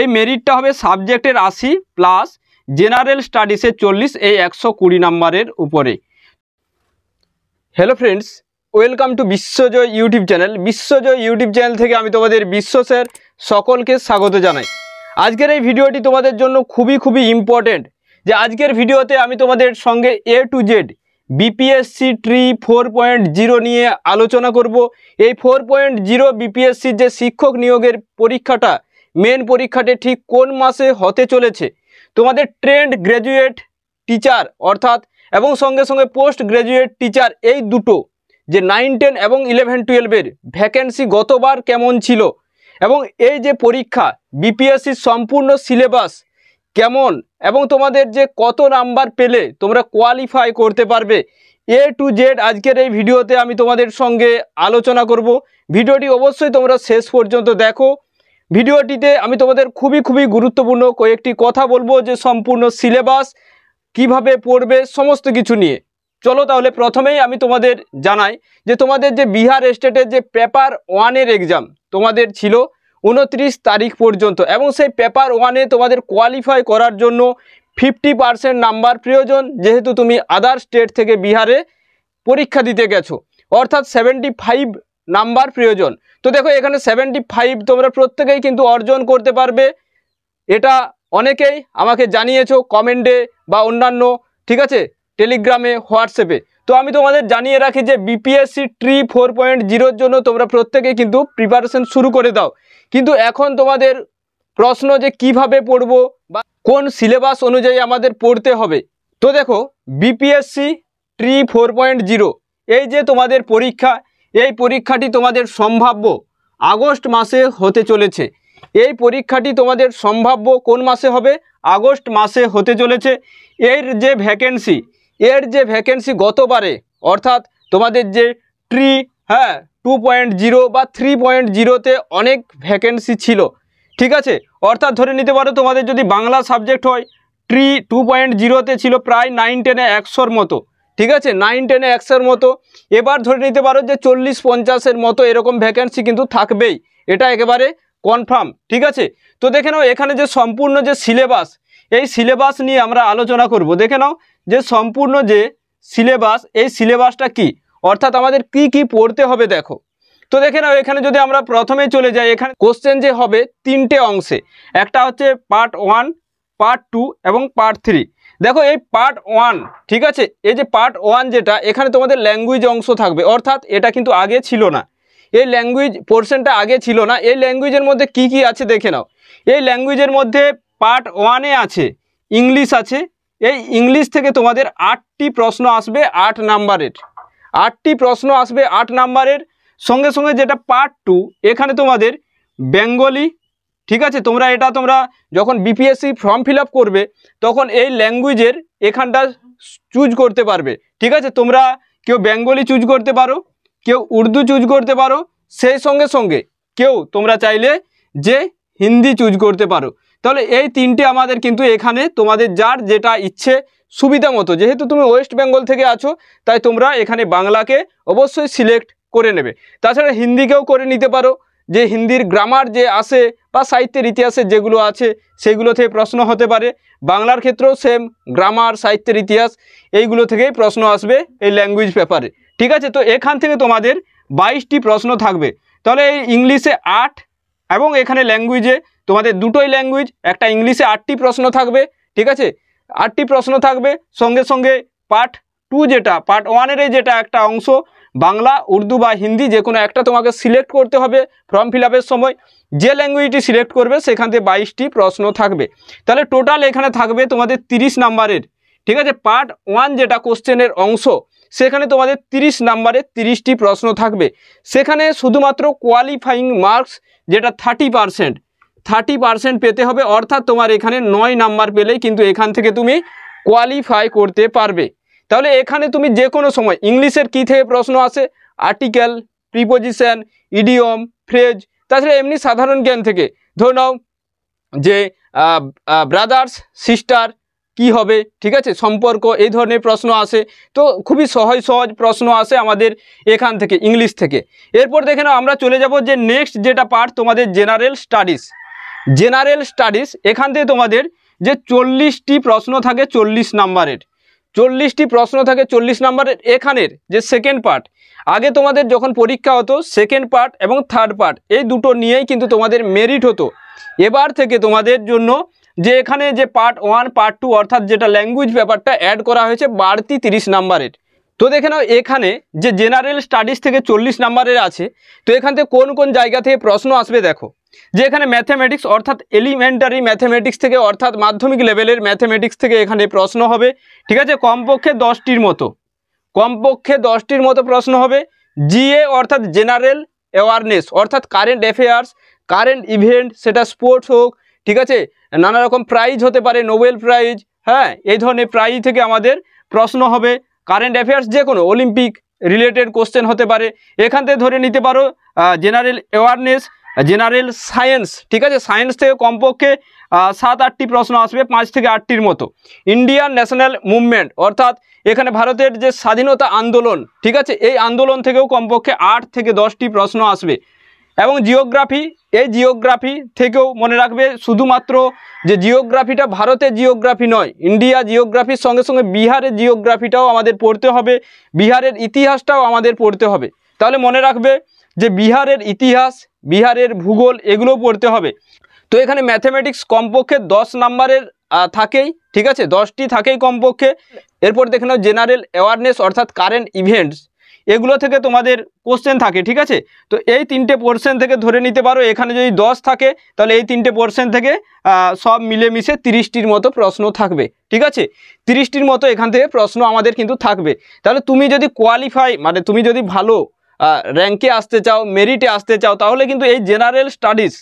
এই মেরিটটা হবে সাবজেক্টের আশি প্লাস জেনারেল স্টাডিসের চল্লিশ এই একশো কুড়ি নাম্বারের উপরে hello friends welcome to Biswajoy YouTube channel Biswajoy YouTube channel থেকে আমি তোমাদের বিশ্বসের সকলকে স্বাগত জানাই আজকের এই ভিডিওটি তোমাদের জন্য খুবই খুবই ইম্পর্টেন্ট যে আজকের ভিডিওতে আমি তোমাদের সঙ্গে A to Z BPSC TRE four point zero নিয়ে আলোচনা করব এই ফোর পয়েন্ট জিরো বিপিএসসির যে শিক্ষক নিয়োগের পরীক্ষাটা মেন পরীক্ষাটি ঠিক কোন মাসে হতে চলেছে তোমাদের ট্রেন্ড গ্র্যাজুয়েট টিচার অর্থাৎ এবং সঙ্গে সঙ্গে পোস্ট গ্র্যাজুয়েট টিচার এই দুটো যে নাইন টেন এবং ইলেভেন টুয়েলভের ভ্যাকেন্সি গতবার কেমন ছিল এবং এই যে পরীক্ষা বিপিএসসির সম্পূর্ণ সিলেবাস কেমন এবং তোমাদের যে কত নাম্বার পেলে তোমরা কোয়ালিফাই করতে পারবে এ টু জেড আজকের এই ভিডিওতে আমি তোমাদের সঙ্গে আলোচনা করব ভিডিওটি অবশ্যই তোমরা শেষ পর্যন্ত দেখো ভিডিওটিতে আমি তোমাদের খুবই খুবই গুরুত্বপূর্ণ কয়েকটি কথা বলবো যে সম্পূর্ণ সিলেবাস কিভাবে পড়বে সমস্ত কিছু নিয়ে চলো তাহলে প্রথমেই আমি তোমাদের জানাই যে তোমাদের যে বিহার স্টেটের যে পেপার ওয়ানের এক্সাম তোমাদের ছিল উনত্রিশ তারিখ পর্যন্ত এবং সেই পেপার ওয়ানে তোমাদের কোয়ালিফাই করার জন্য ফিফটি পারসেন্ট নাম্বার প্রয়োজন যেহেতু তুমি আদার স্টেট থেকে বিহারে পরীক্ষা দিতে গেছো অর্থাৎ সেভেন্টি ফাইভ নাম্বার প্রয়োজন তো দেখো এখানে সেভেন্টি ফাইভ তোমরা প্রত্যেকেই কিন্তু অর্জন করতে পারবে এটা অনেকেই আমাকে জানিয়েছো কমেন্টে বা অন্যান্য ঠিক আছে টেলিগ্রামে হোয়াটসঅ্যাপে তো আমি তোমাদের জানিয়ে রাখি যে বিপিএসসি ট্রি ফোর পয়েন্ট জিরোর জন্য তোমরা প্রত্যেকে কিন্তু প্রিপারেশন শুরু করে দাও কিন্তু এখন তোমাদের প্রশ্ন যে কিভাবে পড়ব বা কোন সিলেবাস অনুযায়ী আমাদের পড়তে হবে তো দেখো BPSC TRE four point zero এই যে তোমাদের পরীক্ষা এই পরীক্ষাটি তোমাদের সম্ভাব্য আগস্ট মাসে হতে চলেছে এই পরীক্ষাটি তোমাদের সম্ভাব্য কোন মাসে হবে আগস্ট মাসে হতে চলেছে এর যে ভ্যাকেন্সি এর যে ভ্যাকেন্সি গতবারে অর্থাৎ তোমাদের যে ট্রি হ্যাঁ টু পয়েন্ট জিরো বা থ্রি পয়েন্ট জিরোতে অনেক ভ্যাকেন্সি ছিল ঠিক আছে অর্থাৎ ধরে নিতে পারো তোমাদের যদি বাংলা সাবজেক্ট হয় ট্রি টু পয়েন্ট জিরোতে ছিল প্রায় নাইন টেনে একশোর মতো ঠিক আছে নাইন টেনে একশোর মতো এবার ধরে নিতে পারো যে চল্লিশ পঞ্চাশের মতো এরকম ভ্যাকেন্সি কিন্তু থাকবেই এটা একেবারে কনফার্ম ঠিক আছে তো দেখে নাও এখানে যে সম্পূর্ণ যে সিলেবাস এই সিলেবাস নিয়ে আমরা আলোচনা করব দেখে নাও যে সম্পূর্ণ যে সিলেবাস এই সিলেবাসটা কি অর্থাৎ আমাদের কি কি পড়তে হবে দেখো তো দেখে নাও এখানে যদি আমরা প্রথমে চলে যাই এখানে কোশ্চেন যে হবে তিনটে অংশে একটা হচ্ছে পার্ট ওয়ান পার্ট টু এবং পার্ট থ্রি দেখো এই পার্ট ওয়ান ঠিক আছে এই যে পার্ট ওয়ান যেটা এখানে তোমাদের ল্যাঙ্গুয়েজ অংশ থাকবে অর্থাৎ এটা কিন্তু আগে ছিল না এই ল্যাঙ্গুয়েজ পোর্শনটা আগে ছিল না এই ল্যাঙ্গুয়েজের মধ্যে কি কি আছে দেখে নাও এই ল্যাঙ্গুয়েজের মধ্যে পার্ট ওয়ানে আছে ইংলিশ আছে এই ইংলিশ থেকে তোমাদের আটটি প্রশ্ন আসবে আট নাম্বারের আটটি প্রশ্ন আসবে আট নাম্বারের সঙ্গে সঙ্গে যেটা পার্ট টু এখানে তোমাদের বেঙ্গলি ঠিক আছে তোমরা এটা তোমরা যখন বিপিএসসি ফর্ম ফিল করবে তখন এই ল্যাঙ্গুয়েজের এখানটা চুজ করতে পারবে ঠিক আছে তোমরা কেউ বেঙ্গলি চুজ করতে পারো কেউ উর্দু চুজ করতে পারো সেই সঙ্গে সঙ্গে কেউ তোমরা চাইলে যে হিন্দি চুজ করতে পারো তাহলে এই তিনটে আমাদের কিন্তু এখানে তোমাদের যার যেটা ইচ্ছে সুবিধা মতো যেহেতু তুমি ওয়েস্ট বেঙ্গল থেকে আছো তাই তোমরা এখানে বাংলাকে অবশ্যই সিলেক্ট করে নেবে তাছাড়া হিন্দিকেও করে নিতে পারো যে হিন্দির গ্রামার যে আসে বা সাহিত্যের ইতিহাসে যেগুলো আছে সেগুলো থেকে প্রশ্ন হতে পারে বাংলার ক্ষেত্রেও সেম গ্রামার সাহিত্যের ইতিহাস এইগুলো থেকেই প্রশ্ন আসবে এই ল্যাঙ্গুয়েজ পেপারে ঠিক আছে তো এখান থেকে তোমাদের বাইশটি প্রশ্ন থাকবে তাহলে এই ইংলিশে আট এবং এখানে ল্যাঙ্গুয়েজে তোমাদের দুটোই ল্যাঙ্গুয়েজ একটা ইংলিশে আটটি প্রশ্ন থাকবে ঠিক আছে আটটি প্রশ্ন থাকবে সঙ্গে সঙ্গে পার্ট টু যেটা পার্ট ওয়ানের যেটা একটা অংশ বাংলা উর্দু বা হিন্দি যে কোনো একটা তোমাকে সিলেক্ট করতে হবে ফর্ম ফিল সময় যে ল্যাঙ্গুয়েজটি সিলেক্ট করবে সেখান থেকে বাইশটি প্রশ্ন থাকবে তাহলে টোটাল এখানে থাকবে তোমাদের তিরিশ নাম্বারের ঠিক আছে পার্ট ওয়ান যেটা কোশ্চেনের অংশ সেখানে তোমাদের তিরিশ নাম্বারে তিরিশটি প্রশ্ন থাকবে সেখানে শুধুমাত্র কোয়ালিফাইং মার্কস যেটা থার্টি পারসেন্ট থার্টি পারসেন্ট পেতে হবে অর্থাৎ তোমার এখানে নয় নাম্বার পেলেই কিন্তু এখান থেকে তুমি কোয়ালিফাই করতে পারবে তাহলে এখানে তুমি যে কোনো সময় ইংলিশের কী থেকে প্রশ্ন আসে আর্টিকেল প্রিপোজিশন ইডিয়ম ফ্রেজ তাছাড়া এমনি সাধারণ জ্ঞান থেকে ধরে নাও যে ব্রাদার্স সিস্টার কি হবে ঠিক আছে সম্পর্ক এই ধরনের প্রশ্ন আসে তো খুবই সহজ সহজ প্রশ্ন আসে আমাদের এখান থেকে ইংলিশ থেকে এরপর দেখে নাও আমরা চলে যাব যে নেক্সট যেটা পার্ট তোমাদের জেনারেল স্টাডিস জেনারেল স্টাডিস এখান থেকে তোমাদের যে চল্লিশটি প্রশ্ন থাকে চল্লিশ নাম্বারের চল্লিশটি প্রশ্ন থাকে চল্লিশ নাম্বারের এখানের যে সেকেন্ড পার্ট আগে তোমাদের যখন পরীক্ষা হতো সেকেন্ড পার্ট এবং থার্ড পার্ট এই দুটো নিয়েই কিন্তু তোমাদের মেরিট হতো এবার থেকে তোমাদের জন্য যে এখানে যে পার্ট ওয়ান পার্ট টু অর্থাৎ যেটা ল্যাঙ্গুয়েজ ব্যাপারটা অ্যাড করা হয়েছে বাড়তি তিরিশ নাম্বারের তো দেখে নাও এখানে যে জেনারেল স্টাডিজ থেকে চল্লিশ নাম্বারের আছে তো এখান থেকে কোন কোন জায়গা থেকে প্রশ্ন আসবে দেখো যে এখানে ম্যাথেমেটিক্স অর্থাৎ এলিমেন্টারি ম্যাথেমেটিক্স থেকে অর্থাৎ মাধ্যমিক লেভেলের ম্যাথমেটিক্স থেকে এখানে প্রশ্ন হবে ঠিক আছে কমপক্ষে দশটির মতো কমপক্ষে দশটির মতো প্রশ্ন হবে জিএ অর্থাৎ জেনারেল অ্যাওয়ারনেস অর্থাৎ কারেন্ট অ্যাফেয়ার্স কারেন্ট ইভেন্ট সেটা স্পোর্টস হোক ঠিক আছে নানা রকম প্রাইজ হতে পারে নোবেল প্রাইজ হ্যাঁ এই ধরনের প্রাইজ থেকে আমাদের প্রশ্ন হবে কারেন্ট অ্যাফেয়ার্স যে কোনো অলিম্পিক রিলেটেড কোশ্চেন হতে পারে এখান থেকে ধরে নিতে পারো জেনারেল অ্যাওয়ারনেস জেনারেল সায়েন্স ঠিক আছে সায়েন্স থেকে কমপক্ষে সাত আটটি প্রশ্ন আসবে পাঁচ থেকে আটটির মতো ইন্ডিয়ান ন্যাশনাল মুভমেন্ট অর্থাৎ এখানে ভারতের যে স্বাধীনতা আন্দোলন ঠিক আছে এই আন্দোলন থেকেও কমপক্ষে আট থেকে দশটি প্রশ্ন আসবে এবং জিওগ্রাফি এই জিওগ্রাফি থেকেও মনে রাখবে শুধুমাত্র যে জিওগ্রাফিটা ভারতের জিওগ্রাফি নয় ইন্ডিয়া জিওগ্রাফির সঙ্গে সঙ্গে বিহারের জিওগ্রাফিটাও আমাদের পড়তে হবে বিহারের ইতিহাসটাও আমাদের পড়তে হবে তাহলে মনে রাখবে যে বিহারের ইতিহাস বিহারের ভূগোল এগুলো পড়তে হবে তো এখানে ম্যাথামেটিক্স কমপক্ষে দশ নাম্বারের থাকেই ঠিক আছে দশটি থাকেই কমপক্ষে এরপর দেখে নাও জেনারেল অ্যাওয়ারনেস অর্থাৎ কারেন্ট ইভেন্টস এগুলো থেকে তোমাদের কোশ্চেন থাকে ঠিক আছে তো এই তিনটে পোর্শন থেকে ধরে নিতে পারো এখানে যদি দশ থাকে তাহলে এই তিনটে পোর্শন থেকে সব মিলেমিশে তিরিশটির মতো প্রশ্ন থাকবে ঠিক আছে তিরিশটির মতো এখান থেকে প্রশ্ন আমাদের কিন্তু থাকবে তাহলে তুমি যদি কোয়ালিফাই মানে তুমি যদি ভালো র্যাঙ্কে আসতে চাও মেরিটে আসতে চাও তাহলে কিন্তু এই জেনারেল স্টাডিজ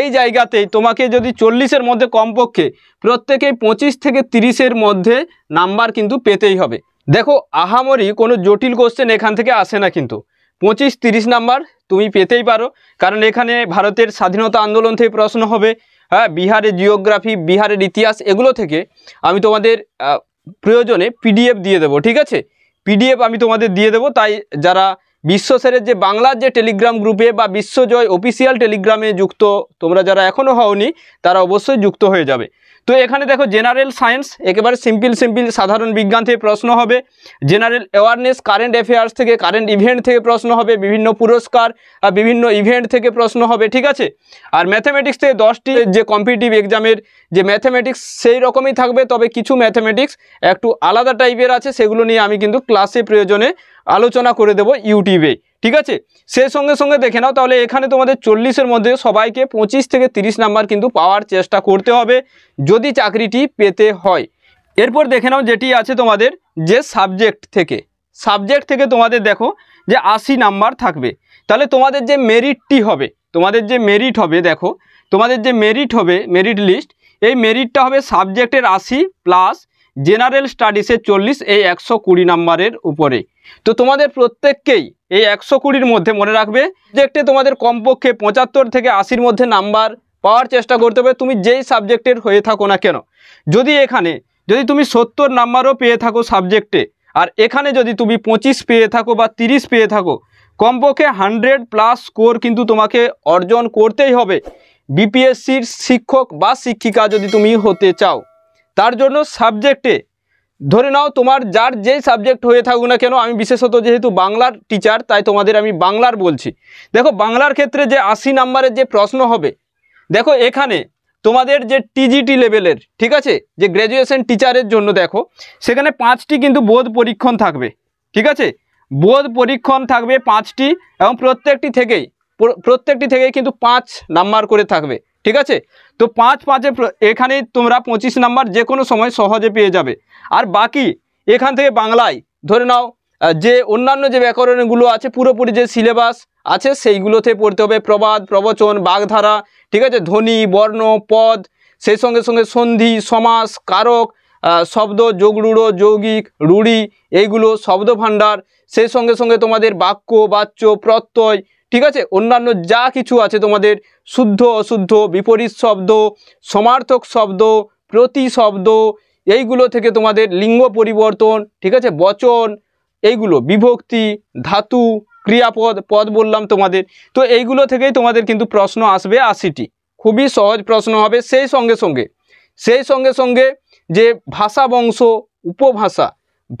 এই জায়গাতেই তোমাকে যদি চল্লিশের মধ্যে কমপক্ষে প্রত্যেকেই পঁচিশ থেকে তিরিশের মধ্যে নাম্বার কিন্তু পেতেই হবে দেখো আহামরি কোনো জটিল কোশ্চেন এখান থেকে আসে না কিন্তু পঁচিশ তিরিশ নাম্বার তুমি পেতেই পারো কারণ এখানে ভারতের স্বাধীনতা আন্দোলন থেকে প্রশ্ন হবে হ্যাঁ বিহারের জিওগ্রাফি বিহারের ইতিহাস এগুলো থেকে আমি তোমাদের প্রয়োজনে পিডিএফ দিয়ে দেব ঠিক আছে পিডিএফ আমি তোমাদের দিয়ে দেব তাই যারা বিশ্বসেরের যে বাংলার যে টেলিগ্রাম গ্রুপে বা বিশ্বজয় অফিসিয়াল টেলিগ্রামে যুক্ত তোমরা যারা এখনও হওনি তারা অবশ্যই যুক্ত হয়ে যাবে তো এখানে দেখো জেনারেল সায়েন্স একেবারে সিম্পল সিম্পল সাধারণ বিজ্ঞান থেকে প্রশ্ন হবে জেনারেল অ্যাওয়ারনেস কারেন্ট অ্যাফেয়ার্স থেকে কারেন্ট ইভেন্ট থেকে প্রশ্ন হবে বিভিন্ন পুরস্কার আর বিভিন্ন ইভেন্ট থেকে প্রশ্ন হবে ঠিক আছে আর ম্যাথামেটিক্স থেকে দশটি যে কম্পিটিটিভ এক্সামের যে ম্যাথামেটিক্স সেই রকমই থাকবে তবে কিছু ম্যাথামেটিক্স একটু আলাদা টাইপের আছে সেগুলো নিয়ে আমি কিন্তু ক্লাসে প্রয়োজনে আলোচনা করে দেব ইউটিউবে ঠিক আছে সে সঙ্গে সঙ্গে দেখে নাও তাহলে এখানে তোমাদের চল্লিশের মধ্যে সবাইকে পঁচিশ থেকে ৩০ নাম্বার কিন্তু পাওয়ার চেষ্টা করতে হবে যদি চাকরিটি পেতে হয় এরপর দেখে নাও যেটি আছে তোমাদের যে সাবজেক্ট থেকে সাবজেক্ট থেকে তোমাদের দেখো যে আশি নাম্বার থাকবে তাহলে তোমাদের যে মেরিটটি হবে তোমাদের যে মেরিট হবে দেখো তোমাদের যে মেরিট হবে মেরিট লিস্ট এই মেরিটটা হবে সাবজেক্টের আশি প্লাস জেনারেল স্টাডিসে চল্লিশ এই একশো কুড়ি নাম্বারের উপরে তো তোমাদের প্রত্যেককেই এই একশো কুড়ির মধ্যে মনে রাখবে যে একটি তোমাদের কমপক্ষে পঁচাত্তর থেকে আশির মধ্যে নাম্বার পাওয়ার চেষ্টা করতে হবে তুমি যেই সাবজেক্টের হয়ে থাকো না কেন যদি এখানে যদি তুমি সত্তর নাম্বারও পেয়ে থাকো সাবজেক্টে আর এখানে যদি তুমি পঁচিশ পেয়ে থাকো বা তিরিশ পেয়ে থাকো কমপক্ষে হান্ড্রেড প্লাস স্কোর কিন্তু তোমাকে অর্জন করতেই হবে বিপিএসসির শিক্ষক বা শিক্ষিকা যদি তুমি হতে চাও তার জন্য সাবজেক্টে ধরে নাও তোমার যার যেই সাবজেক্ট হয়ে থাকুক না কেন আমি বিশেষত যেহেতু বাংলার টিচার তাই তোমাদের আমি বাংলার বলছি দেখো বাংলার ক্ষেত্রে যে আশি নাম্বারের যে প্রশ্ন হবে দেখো এখানে তোমাদের যে টিজিটি লেভেলের ঠিক আছে যে গ্র্যাজুয়েশন টিচারের জন্য দেখো সেখানে পাঁচটি কিন্তু বোধ পরীক্ষণ থাকবে ঠিক আছে বোধ পরীক্ষণ থাকবে পাঁচটি এবং প্রত্যেকটি থেকেই প্রত্যেকটি থেকেই কিন্তু পাঁচ নাম্বার করে থাকবে ঠিক আছে তো পাঁচ পাঁচে এখানে তোমরা পঁচিশ নাম্বার যে কোনো সময় সহজে পেয়ে যাবে আর বাকি এখান থেকে বাংলায় ধরে নাও যে অন্যান্য যে ব্যাকরণগুলো আছে পুরোপুরি যে সিলেবাস আছে সেইগুলোতে পড়তে হবে প্রবাদ প্রবচন বাগধারা ঠিক আছে ধ্বনি বর্ণ পদ সেই সঙ্গে সঙ্গে সন্ধি সমাস কারক শব্দ যোগরূঢ় যৌগিক রুড়ি এইগুলো শব্দ ভাণ্ডার সেই সঙ্গে সঙ্গে তোমাদের বাক্য বাচ্য প্রত্যয় ঠিক আছে অন্যান্য যা কিছু আছে তোমাদের শুদ্ধ অশুদ্ধ বিপরীত শব্দ সমার্থক শব্দ প্রতিশব্দ এইগুলো থেকে তোমাদের লিঙ্গ পরিবর্তন ঠিক আছে বচন এইগুলো বিভক্তি ধাতু ক্রিয়াপদ পদ বললাম তোমাদের তো এইগুলো থেকেই তোমাদের কিন্তু প্রশ্ন আসবে আশিটি খুবই সহজ প্রশ্ন হবে সেই সঙ্গে সঙ্গে সেই সঙ্গে সঙ্গে যে ভাষা বংশ উপভাষা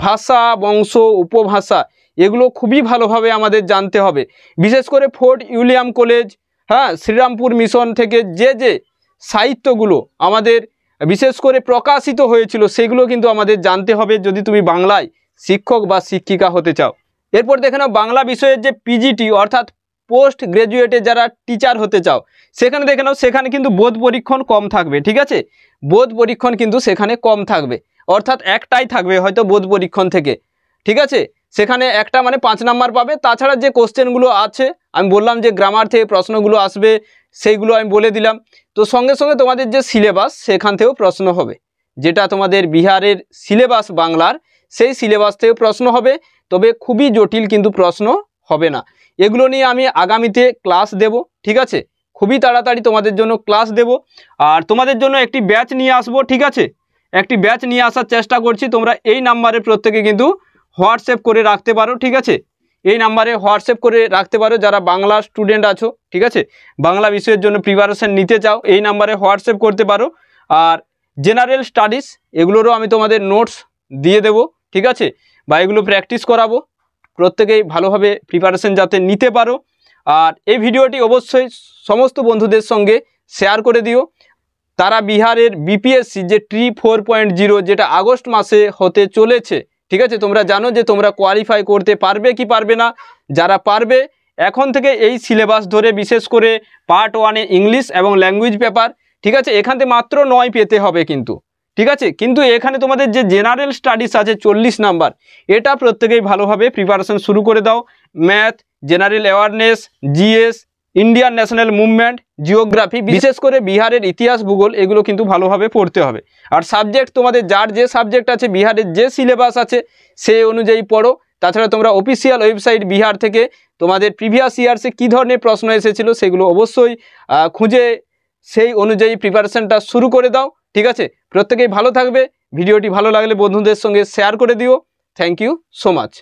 ভাষা বংশ উপভাষা এগুলো খুবই ভালোভাবে আমাদের জানতে হবে বিশেষ করে ফোর্ট ইউলিয়াম কলেজ হ্যাঁ শ্রীরামপুর মিশন থেকে যে যে সাহিত্যগুলো আমাদের বিশেষ করে প্রকাশিত হয়েছিল সেগুলো কিন্তু আমাদের জানতে হবে যদি তুমি বাংলায় শিক্ষক বা শিক্ষিকা হতে চাও এরপর দেখে নাও বাংলা বিষয়ের যে পিজিটি অর্থাৎ পোস্ট গ্রাজুয়েটে যারা টিচার হতে চাও সেখানে দেখে নাও সেখানে কিন্তু বোধ পরীক্ষণ কম থাকবে ঠিক আছে বোধ পরীক্ষণ কিন্তু সেখানে কম থাকবে অর্থাৎ একটাই থাকবে হয়তো বোধ পরীক্ষণ থেকে ঠিক আছে সেখানে একটা মানে পাঁচ নাম্বার পাবে তাছাড়া যে কোশ্চেনগুলো আছে আমি বললাম যে গ্রামার থেকে প্রশ্নগুলো আসবে সেইগুলো আমি বলে দিলাম তো সঙ্গে সঙ্গে তোমাদের যে সিলেবাস সেখান থেকেও প্রশ্ন হবে যেটা তোমাদের বিহারের সিলেবাস বাংলার সেই সিলেবাস থেকে প্রশ্ন হবে তবে খুবই জটিল কিন্তু প্রশ্ন হবে না এগুলো নিয়ে আমি আগামীতে ক্লাস দেব ঠিক আছে খুবই তাড়াতাড়ি তোমাদের জন্য ক্লাস দেব আর তোমাদের জন্য একটি ব্যাচ নিয়ে আসবো ঠিক আছে একটি ব্যাচ নিয়ে আসার চেষ্টা করছি তোমরা এই নাম্বারে প্রত্যেকে কিন্তু হোয়াটসঅ্যাপ করে রাখতে পারো ঠিক আছে এই নাম্বারে হোয়াটসঅ্যাপ করে রাখতে পারো যারা বাংলা স্টুডেন্ট আছো ঠিক আছে বাংলা বিষয়ের জন্য প্রিপারেশান নিতে চাও এই নাম্বারে হোয়াটসঅ্যাপ করতে পারো আর জেনারেল স্টাডিজ এগুলোরও আমি তোমাদের নোটস দিয়ে দেব ঠিক আছে বা এগুলো প্র্যাকটিস করাবো প্রত্যেকেই ভালোভাবে প্রিপারেশান যাতে নিতে পারো আর এই ভিডিওটি অবশ্যই সমস্ত বন্ধুদের সঙ্গে শেয়ার করে দিও তারা বিহারের বিপিএসসি যে ট্রি ফোর পয়েন্ট জিরো যেটা আগস্ট মাসে হতে চলেছে ঠিক আছে তোমরা জানো যে তোমরা কোয়ালিফাই করতে পারবে কি পারবে না যারা পারবে এখন থেকে এই সিলেবাস ধরে বিশেষ করে পার্ট ওয়ানে ইংলিশ এবং ল্যাঙ্গুয়েজ পেপার ঠিক আছে এখানতে মাত্র নয় পেতে হবে কিন্তু ঠিক আছে কিন্তু এখানে তোমাদের যে জেনারেল স্টাডিজ আছে চল্লিশ নাম্বার এটা প্রত্যেকেই ভালোভাবে প্রিপারেশন শুরু করে দাও math general awareness GS Indian national movement geography বিশেষ করে বিহারের ইতিহাস ভূগোল এগুলো কিন্তু ভালোভাবে পড়তে হবে আর সাবজেক্ট তোমাদের যার যে সাবজেক্ট আছে বিহারের যে সিলেবাস আছে সেই অনুযায়ী পড়ো তাছাড়া তোমরা অফিসিয়াল ওয়েবসাইট বিহার থেকে তোমাদের প্রিভিয়াস ইয়ার্সে কী ধরনের প্রশ্ন এসেছিল সেগুলো অবশ্যই খুঁজে সেই অনুযায়ী প্রিপারেশনটা শুরু করে দাও ঠিক আছে প্রত্যেকেই ভালো থাকবে ভিডিওটি ভালো লাগলে বন্ধুদের সঙ্গে শেয়ার করে দিও থ্যাংক ইউ সো মাচ